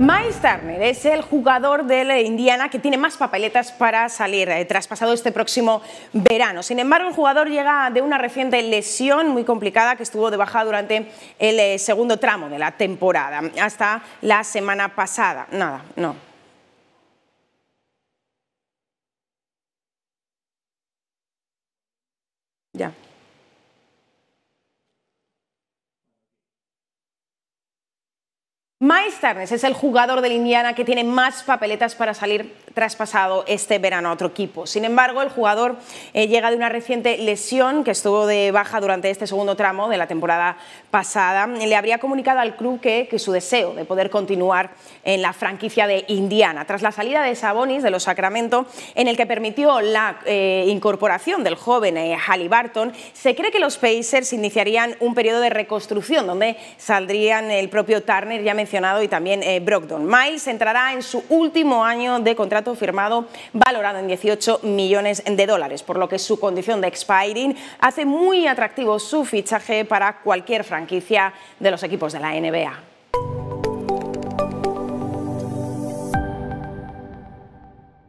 Miles Turner es el jugador del Indiana que tiene más papeletas para salir eh, traspasado este próximo verano. Sin embargo, el jugador llega de una reciente lesión muy complicada que estuvo de baja durante el eh, segundo tramo de la temporada, hasta la semana pasada. Nada, no, Ya. Miles Turner es el jugador del Indiana que tiene más papeletas para salir traspasado este verano a otro equipo. Sin embargo, el jugador eh, llega de una reciente lesión que estuvo de baja durante este segundo tramo de la temporada pasada. Le habría comunicado al club que, que su deseo de poder continuar en la franquicia de Indiana. Tras la salida de Sabonis de los Sacramento, en el que permitió la eh, incorporación del joven eh, Halliburton, se cree que los Pacers iniciarían un periodo de reconstrucción donde saldrían el propio Turner, ya mencionado y también eh, Brogdon. Miles entrará en su último año de contrato firmado valorado en 18 millones de dólares, por lo que su condición de expiring hace muy atractivo su fichaje para cualquier franquicia de los equipos de la NBA.